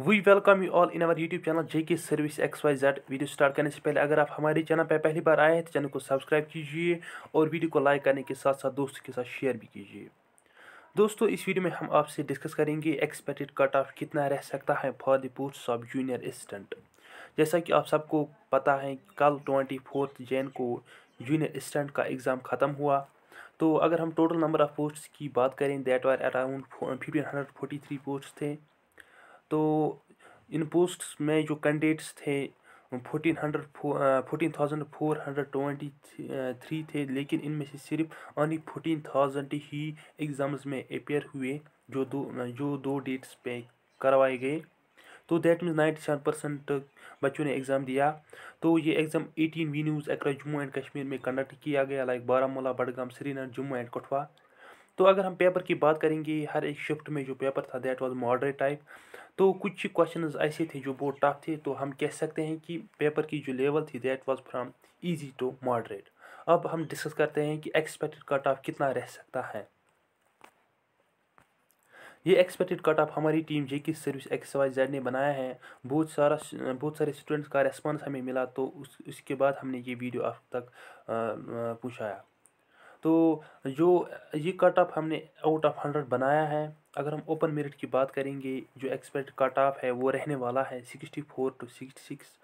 we welcome you all in our YouTube channel J K service X Y Z video start करने से पहले अगर आप हमारे चैनल पर पहली बार आए हैं तो चैनल को सब्सक्राइब कीजिए और वीडियो को लाइक करने के साथ साथ दोस्तों के साथ शेयर भी कीजिए दोस्तों इस वीडियो में हम आपसे डिस्कस करेंगे एक्सपेक्टेड कट ऑफ कितना रह सकता है for the post of junior assistant जैसा कि आप सबको पता है कल ट्वेंटी फोर्थ जैन को जूनियर असिस्टेंट का एग्ज़ाम ख़त्म हुआ तो अगर हम टोटल नंबर ऑफ़ पोस्ट की बात करें that was around fifteen hundred forty three post थे तो इन पोस्ट्स में जो कैंडिडेट्स थे fourteen hundred fourteen thousand four hundred twenty three थे लेकिन इनमें से सिर्फ ऑनली फोर्टीन थाउजेंड ही एग्ज़ाम्स में अपेयर हुए जो दो जो दो डेट्स पे करवाए गए तो that means ninety seven percent बच्चों ने एग्ज़ाम दिया तो ये एग्ज़ाम एटीन वीन्यूज़ एक जम्मू एंड कश्मीर में कंडक्ट किया गया लाइक बारामूला बडगाम श्रीनगर जम्मू एंड कठुआ तो अगर हम पेपर की बात करेंगे हर एक शिफ्ट में जो पेपर था दैट वाज मॉडरेट टाइप तो कुछ क्वेश्चंस ऐसे थे जो बहुत टफ थे तो हम कह सकते हैं कि पेपर की जो लेवल थी that was from easy to moderate अब हम डिस्कस करते हैं कि एक्सपेक्टेड कट ऑफ कितना रह सकता है ये एक्सपेक्टेड कट ऑफ हमारी team J K service X Y Z ने बनाया है बहुत सारा बहुत सारे स्टूडेंट्स का रेस्पॉन्स हमें मिला तो उस उसके बाद हमने ये वीडियो आप तक पूछाया तो जो ये कट ऑफ हमने आउट ऑफ हंड्रेड बनाया है अगर हम ओपन मेरिट की बात करेंगे जो एक्सपेक्ट कट ऑफ है वो रहने वाला है sixty four to sixty six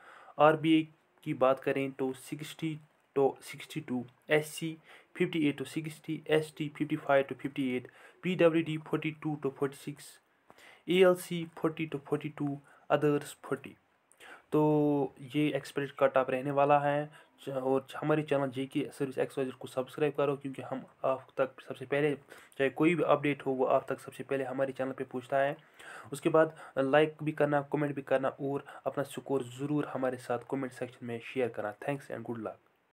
R B A की बात करें तो sixty two sixty two S C fifty eight to sixty S T fifty five to fifty eight P W D forty two to forty six A L C forty two forty two others forty तो ये expert का top रहने वाला है और हमारे channel J K service एक्सवाइजर को subscribe करो क्योंकि हम आप तक सबसे पहले चाहे कोई भी अपडेट हो वो आप तक सबसे पहले हमारे चैनल पे पूछता है उसके बाद लाइक भी करना कमेंट भी करना और अपना स्कोर ज़रूर हमारे साथ कमेंट सेक्शन में शेयर करना थैंक्स एंड गुड लक